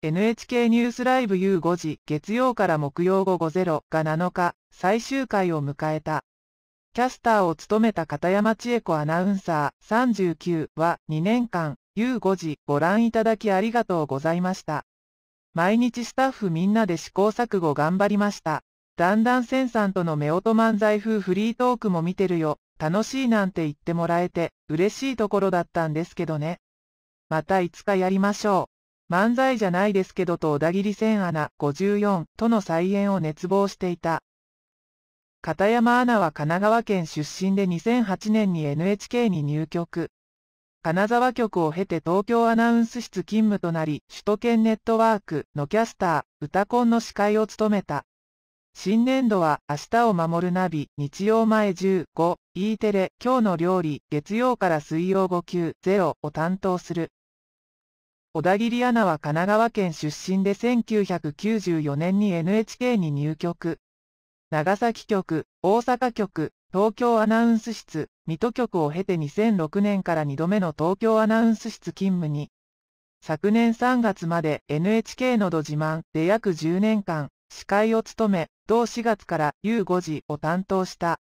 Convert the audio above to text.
NHK ニュースライブ U5 時月曜から木曜午後0が7日最終回を迎えた。キャスターを務めた片山千恵子アナウンサー39は2年間 U5 時ご覧いただきありがとうございました。毎日スタッフみんなで試行錯誤頑張りました。だんだんセンさんとの夫婦漫才風フリートークも見てるよ。楽しいなんて言ってもらえて嬉しいところだったんですけどね。またいつかやりましょう。漫才じゃないですけどと小田切千アナ54との再演を熱望していた。片山アナは神奈川県出身で2008年に NHK に入局。金沢局を経て東京アナウンス室勤務となり、首都圏ネットワークのキャスター、歌コンの司会を務めた。新年度は明日を守るナビ、日曜前15、E テレ、今日の料理、月曜から水曜5 9 0を担当する。小田切アナは神奈川県出身で1994年に NHK に入局。長崎局、大阪局、東京アナウンス室、水戸局を経て2006年から2度目の東京アナウンス室勤務に。昨年3月まで NHK のど自慢で約10年間、司会を務め、同4月から U5 時を担当した。